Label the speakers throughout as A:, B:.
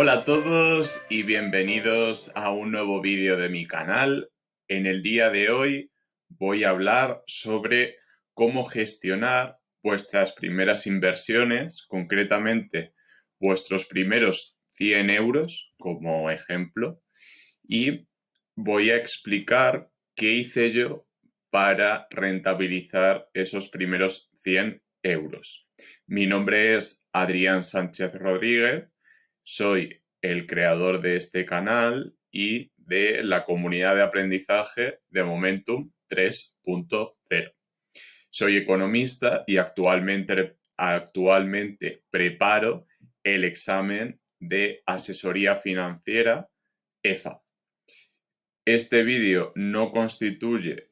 A: Hola a todos y bienvenidos a un nuevo vídeo de mi canal. En el día de hoy voy a hablar sobre cómo gestionar vuestras primeras inversiones, concretamente vuestros primeros 100 euros como ejemplo, y voy a explicar qué hice yo para rentabilizar esos primeros 100 euros. Mi nombre es Adrián Sánchez Rodríguez soy el creador de este canal y de la comunidad de aprendizaje de Momentum 3.0. Soy economista y actualmente, actualmente preparo el examen de asesoría financiera EFA. Este vídeo no constituye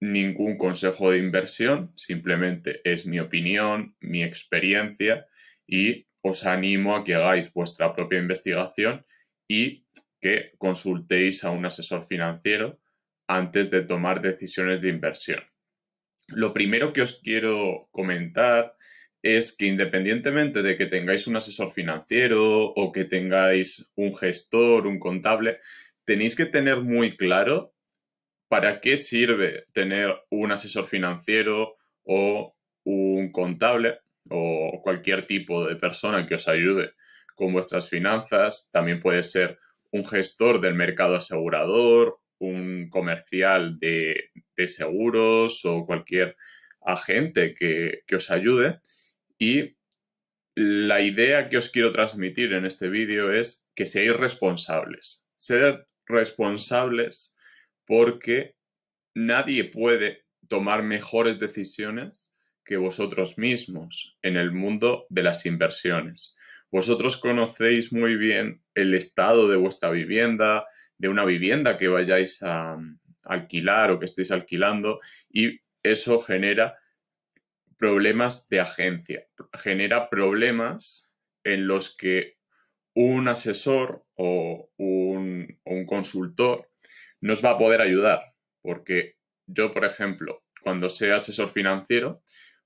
A: ningún consejo de inversión, simplemente es mi opinión, mi experiencia y os animo a que hagáis vuestra propia investigación y que consultéis a un asesor financiero antes de tomar decisiones de inversión. Lo primero que os quiero comentar es que independientemente de que tengáis un asesor financiero o que tengáis un gestor, un contable, tenéis que tener muy claro para qué sirve tener un asesor financiero o un contable o cualquier tipo de persona que os ayude con vuestras finanzas. También puede ser un gestor del mercado asegurador, un comercial de, seguros o cualquier agente que, que os ayude. Y la idea que os quiero transmitir en este vídeo es que seáis responsables. Ser responsables porque nadie puede tomar mejores decisiones vosotros mismos en el mundo de las inversiones. Vosotros conocéis muy bien el estado de vuestra vivienda, de una vivienda que vayáis a mm, alquilar o que estéis alquilando y eso genera problemas de agencia, genera problemas en los que un asesor o un, o un consultor nos va a poder ayudar, porque yo, por ejemplo, cuando sea asesor financiero,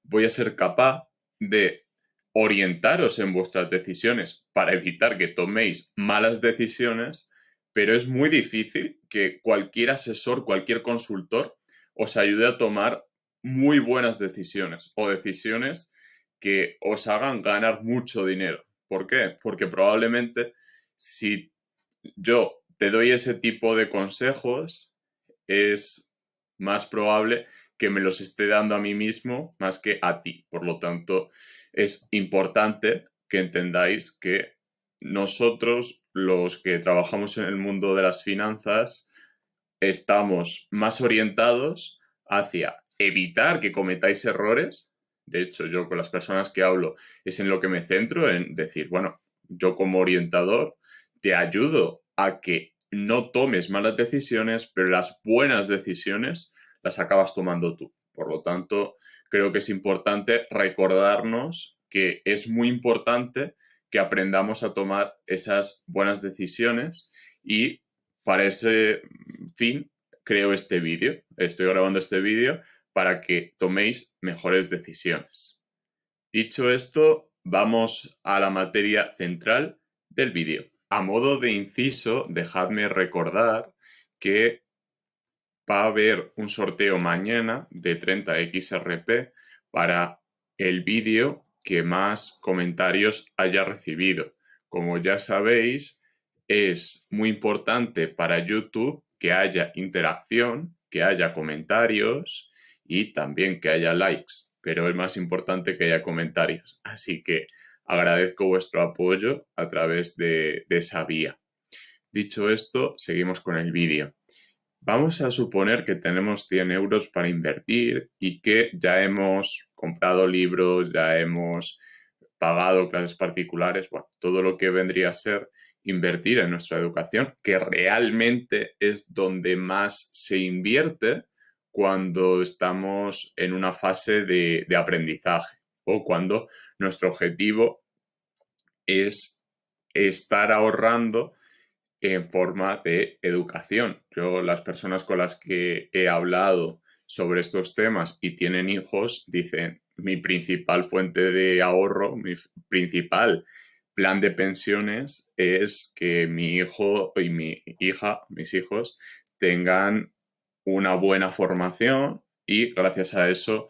A: voy a ser capaz de orientaros en vuestras decisiones para evitar que toméis malas decisiones, pero es muy difícil que cualquier asesor, cualquier consultor os ayude a tomar muy buenas decisiones o decisiones que os hagan ganar mucho dinero. ¿Por qué? Porque probablemente si yo te doy ese tipo de consejos, es más probable que me los esté dando a mí mismo más que a ti. Por lo tanto, es importante que entendáis que nosotros, los que trabajamos en el mundo de las finanzas, estamos más orientados hacia evitar que cometáis errores. De hecho, yo con las personas que hablo es en lo que me centro, en decir, bueno, yo como orientador te ayudo a que no tomes malas decisiones, pero las buenas decisiones las acabas tomando tú. Por lo tanto, creo que es importante recordarnos que es muy importante que aprendamos a tomar esas buenas decisiones y para ese fin creo este vídeo, estoy grabando este vídeo para que toméis mejores decisiones. Dicho esto, vamos a la materia central del vídeo. A modo de inciso, dejadme recordar que va a haber un sorteo mañana de 30XRP para el vídeo que más comentarios haya recibido. Como ya sabéis, es muy importante para YouTube que haya interacción, que haya comentarios y también que haya likes, pero es más importante que haya comentarios. Así que agradezco vuestro apoyo a través de, esa vía. Dicho esto, seguimos con el vídeo. Vamos a suponer que tenemos 100 euros para invertir y que ya hemos comprado libros, ya hemos pagado clases particulares, bueno, todo lo que vendría a ser invertir en nuestra educación, que realmente es donde más se invierte cuando estamos en una fase de, de aprendizaje o cuando nuestro objetivo es estar ahorrando en forma de educación. Yo, las personas con las que he hablado sobre estos temas y tienen hijos, dicen, mi principal fuente de ahorro, mi principal plan de pensiones es que mi hijo y mi hija, mis hijos, tengan una buena formación y gracias a eso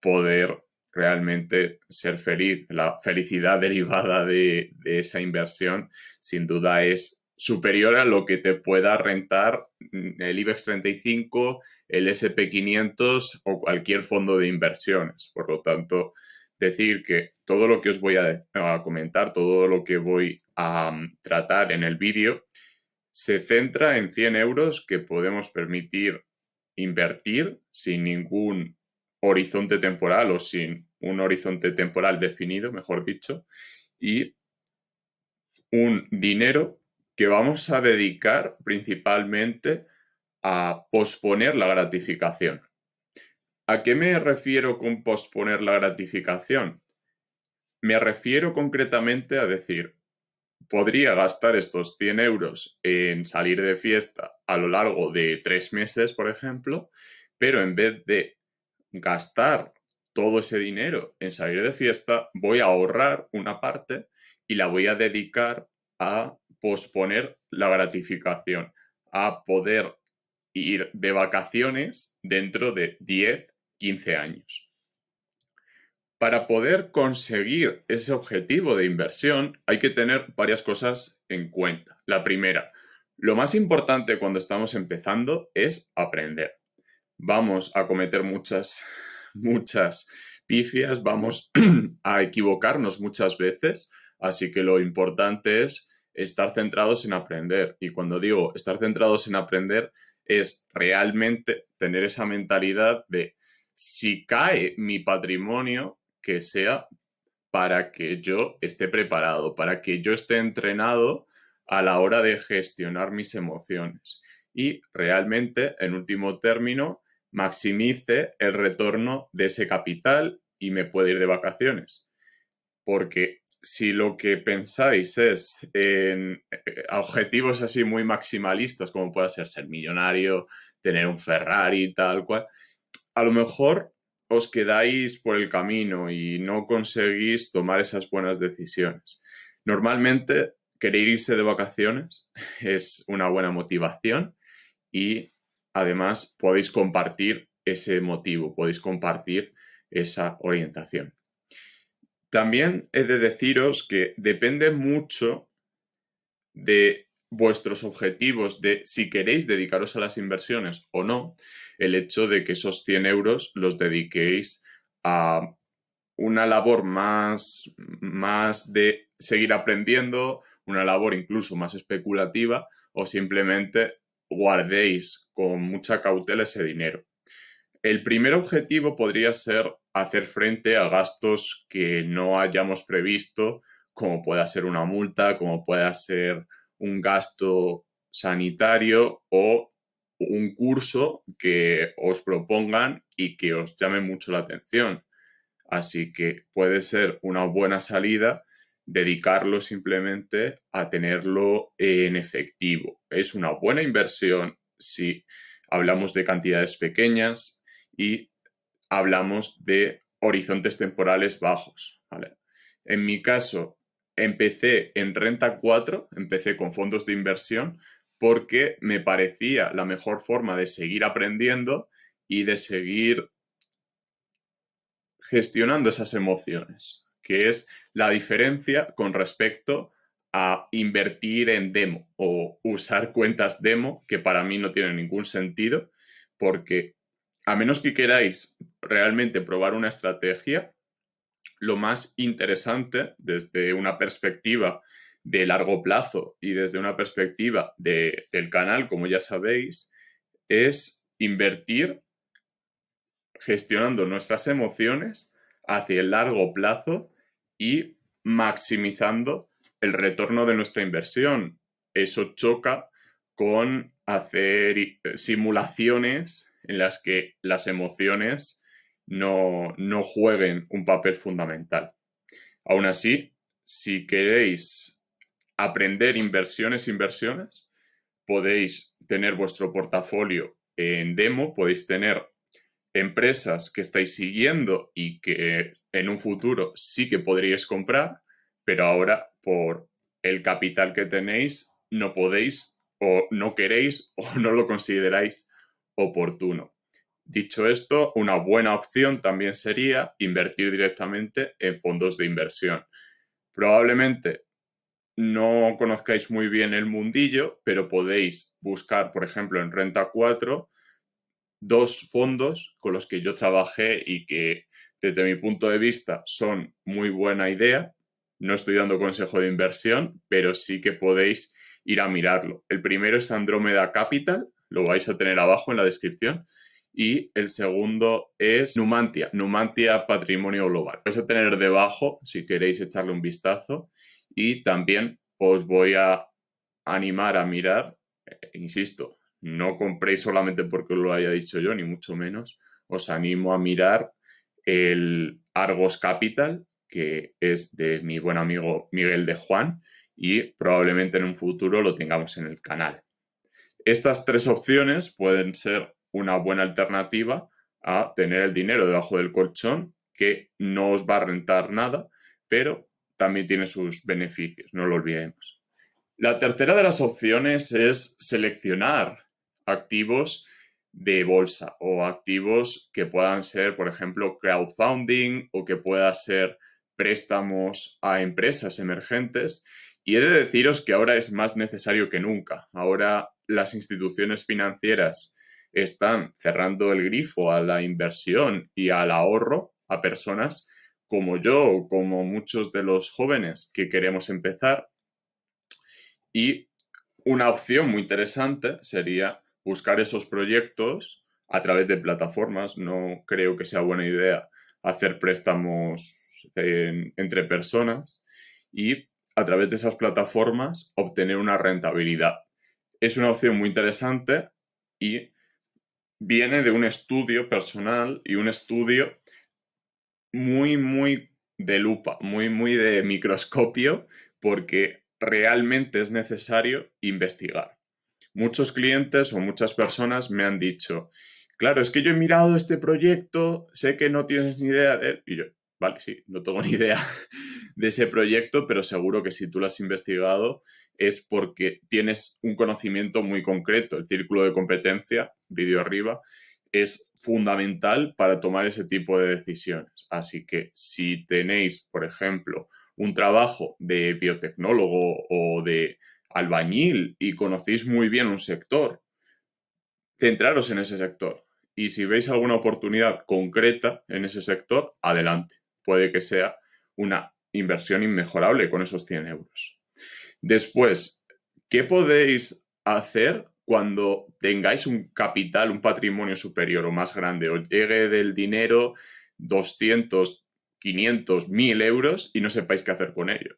A: poder realmente ser feliz. La felicidad derivada de, esa inversión sin duda es superior a lo que te pueda rentar mm, el IBEX 35, el SP500 o cualquier fondo de inversiones. Por lo tanto, decir que todo lo que os voy a, comentar, todo lo que voy a mm, tratar en el vídeo, se centra en 100 euros que podemos permitir invertir sin ningún horizonte temporal o sin un horizonte temporal definido, mejor dicho, y un dinero que vamos a dedicar principalmente a posponer la gratificación. ¿A qué me refiero con posponer la gratificación? Me refiero concretamente a decir, podría gastar estos 100 euros en salir de fiesta a lo largo de tres meses, por ejemplo, pero en vez de gastar todo ese dinero en salir de fiesta, voy a ahorrar una parte y la voy a dedicar a posponer la gratificación, a poder ir de vacaciones dentro de 10, 15 años. Para poder conseguir ese objetivo de inversión hay que tener varias cosas en cuenta. La primera, lo más importante cuando estamos empezando es aprender. Vamos a cometer muchas, muchas pifias, vamos a equivocarnos muchas veces, así que lo importante es estar centrados en aprender. Y cuando digo estar centrados en aprender, es realmente tener esa mentalidad de si cae mi patrimonio, que sea para que yo esté preparado, para que yo esté entrenado a la hora de gestionar mis emociones y realmente, en último término, maximice el retorno de ese capital y me pueda ir de vacaciones. Porque si lo que pensáis es en eh, objetivos así muy maximalistas, como pueda ser ser millonario, tener un Ferrari, tal cual, a lo mejor os quedáis por el camino y no conseguís tomar esas buenas decisiones. Normalmente, querer irse de vacaciones es una buena motivación y además podéis compartir ese motivo, podéis compartir esa orientación. También he de deciros que depende mucho de vuestros objetivos, de si queréis dedicaros a las inversiones o no, el hecho de que esos 100 euros los dediquéis a una labor más, más de seguir aprendiendo, una labor incluso más especulativa o simplemente guardéis con mucha cautela ese dinero. El primer objetivo podría ser hacer frente a gastos que no hayamos previsto, como pueda ser una multa, como pueda ser un gasto sanitario o un curso que os propongan y que os llame mucho la atención. Así que puede ser una buena salida dedicarlo simplemente a tenerlo en efectivo. Es una buena inversión si hablamos de cantidades pequeñas, y hablamos de horizontes temporales bajos. En mi caso, empecé en Renta 4, empecé con fondos de inversión porque me parecía la mejor forma de seguir aprendiendo y de seguir gestionando esas emociones, que es la diferencia con respecto a invertir en demo o usar cuentas demo, que para mí no tiene ningún sentido, porque a menos que queráis realmente probar una estrategia, lo más interesante desde una perspectiva de largo plazo y desde una perspectiva del canal, como ya sabéis, es invertir gestionando nuestras emociones hacia el largo plazo y maximizando el retorno de nuestra inversión. Eso choca con hacer eh, simulaciones en las que las emociones no, jueguen un papel fundamental. Aún así, si queréis aprender inversiones, inversiones, podéis tener vuestro portafolio en demo, podéis tener empresas que estáis siguiendo y que en un futuro sí que podríais comprar, pero ahora por el capital que tenéis no podéis o no queréis o no lo consideráis oportuno. Dicho esto, una buena opción también sería invertir directamente en fondos de inversión. Probablemente no conozcáis muy bien el mundillo, pero podéis buscar, por ejemplo, en Renta 4, dos fondos con los que yo trabajé y que desde mi punto de vista son muy buena idea. No estoy dando consejo de inversión, pero sí que podéis ir a mirarlo. El primero es Andrómeda Capital, lo vais a tener abajo en la descripción. Y el segundo es Numantia, Numantia Patrimonio Global. Vais a tener debajo si queréis echarle un vistazo. Y también os voy a animar a mirar, eh, insisto, no compréis solamente porque lo haya dicho yo, ni mucho menos. Os animo a mirar el Argos Capital, que es de mi buen amigo Miguel de Juan, y probablemente en un futuro lo tengamos en el canal. Estas tres opciones pueden ser una buena alternativa a tener el dinero debajo del colchón que no os va a rentar nada, pero también tiene sus beneficios, no lo olvidemos. La tercera de las opciones es seleccionar activos de bolsa o activos que puedan ser, por ejemplo, crowdfunding o que pueda ser préstamos a empresas emergentes y he de deciros que ahora es más necesario que nunca. Ahora las instituciones financieras están cerrando el grifo a la inversión y al ahorro a personas como yo o como muchos de los jóvenes que queremos empezar. Y una opción muy interesante sería buscar esos proyectos a través de plataformas. No creo que sea buena idea hacer préstamos entre personas y a través de esas plataformas obtener una rentabilidad. Es una opción muy interesante y viene de un estudio personal y un estudio muy, muy de lupa, muy, muy de microscopio, porque realmente es necesario investigar. Muchos clientes o muchas personas me han dicho, claro, es que yo he mirado este proyecto, sé que no tienes ni idea de él, y yo, vale, sí, no tengo ni idea de ese proyecto, pero seguro que si tú lo has investigado es porque tienes un conocimiento muy concreto. El círculo de competencia, vídeo arriba, es fundamental para tomar ese tipo de decisiones. Así que si tenéis, por ejemplo, un trabajo de biotecnólogo o de albañil y conocéis muy bien un sector, centraros en ese sector. Y si veis alguna oportunidad concreta en ese sector, adelante. Puede que sea una inversión inmejorable con esos 100 euros. Después, ¿qué podéis hacer cuando tengáis un capital, un patrimonio superior o más grande, o llegue del dinero 200, 500, 1000 euros y no sepáis qué hacer con ello?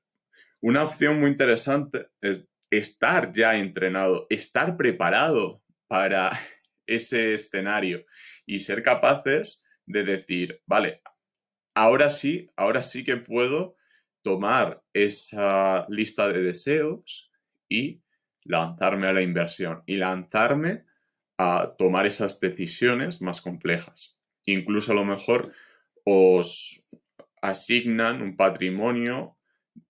A: Una opción muy interesante es estar ya entrenado, estar preparado para ese escenario y ser capaces de decir, vale, ahora sí, ahora sí que puedo tomar esa lista de deseos y lanzarme a la inversión y lanzarme a tomar esas decisiones más complejas. Incluso a lo mejor os asignan un patrimonio,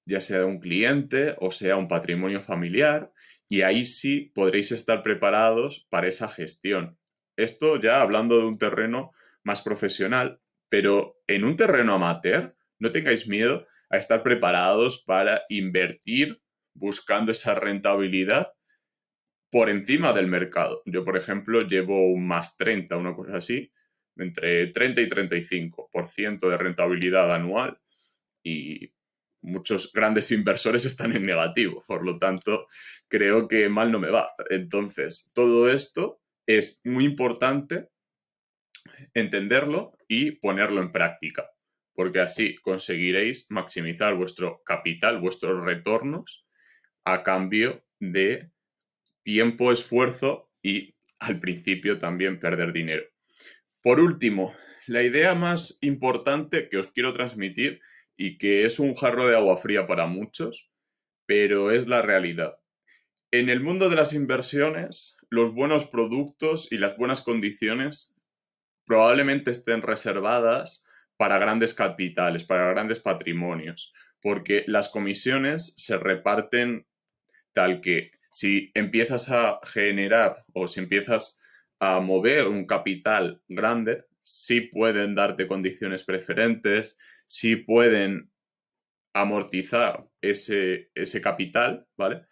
A: ya sea de un cliente o sea un patrimonio familiar, y ahí sí podréis estar preparados para esa gestión. Esto ya hablando de un terreno más profesional, pero en un terreno amateur, no tengáis miedo a estar preparados para invertir buscando esa rentabilidad por encima del mercado. Yo, por ejemplo, llevo un más 30, una cosa así, entre 30 y 35% de rentabilidad anual y muchos grandes inversores están en negativo, por lo tanto, creo que mal no me va. Entonces, todo esto es muy importante entenderlo y ponerlo en práctica porque así conseguiréis maximizar vuestro capital, vuestros retornos a cambio de tiempo, esfuerzo y al principio también perder dinero. Por último, la idea más importante que os quiero transmitir y que es un jarro de agua fría para muchos, pero es la realidad. En el mundo de las inversiones, los buenos productos y las buenas condiciones probablemente estén reservadas para grandes capitales, para grandes patrimonios, porque las comisiones se reparten tal que si empiezas a generar o si empiezas a mover un capital grande, sí pueden darte condiciones preferentes, sí pueden amortizar ese, ese capital, ¿vale?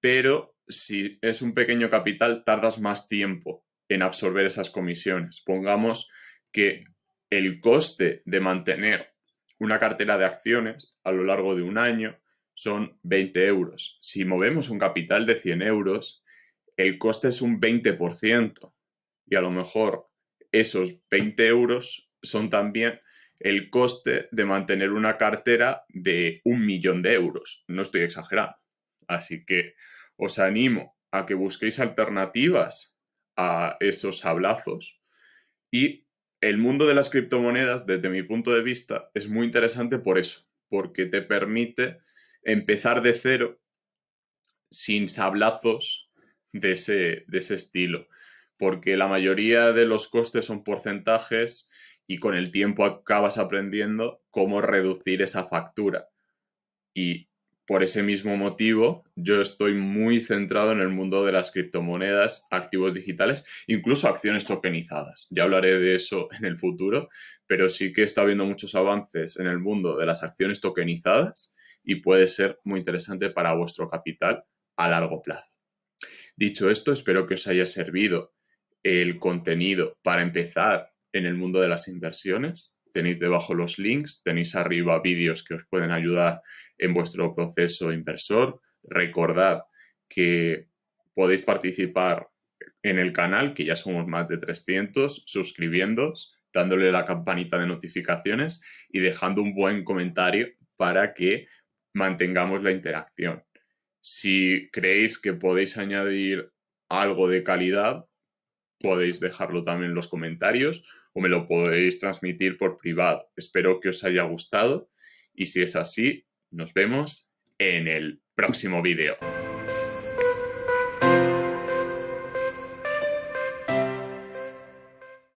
A: Pero si es un pequeño capital, tardas más tiempo en absorber esas comisiones. Pongamos que el coste de mantener una cartera de acciones a lo largo de un año son 20 euros. Si movemos un capital de 100 euros, el coste es un 20% y a lo mejor esos 20 euros son también el coste de mantener una cartera de un millón de euros. No estoy exagerando. Así que os animo a que busquéis alternativas a esos hablazos y el mundo de las criptomonedas, desde mi punto de vista, es muy interesante por eso, porque te permite empezar de cero sin sablazos de ese, de ese estilo, porque la mayoría de los costes son porcentajes y con el tiempo acabas aprendiendo cómo reducir esa factura. Y por ese mismo motivo, yo estoy muy centrado en el mundo de las criptomonedas, activos digitales, incluso acciones tokenizadas. Ya hablaré de eso en el futuro, pero sí que está habiendo muchos avances en el mundo de las acciones tokenizadas y puede ser muy interesante para vuestro capital a largo plazo. Dicho esto, espero que os haya servido el contenido para empezar en el mundo de las inversiones tenéis debajo los links, tenéis arriba vídeos que os pueden ayudar en vuestro proceso inversor. Recordad que podéis participar en el canal, que ya somos más de 300, suscribiéndoos, dándole la campanita de notificaciones y dejando un buen comentario para que mantengamos la interacción. Si creéis que podéis añadir algo de calidad, podéis dejarlo también en los comentarios me lo podéis transmitir por privado. Espero que os haya gustado y si es así, nos vemos en el próximo vídeo.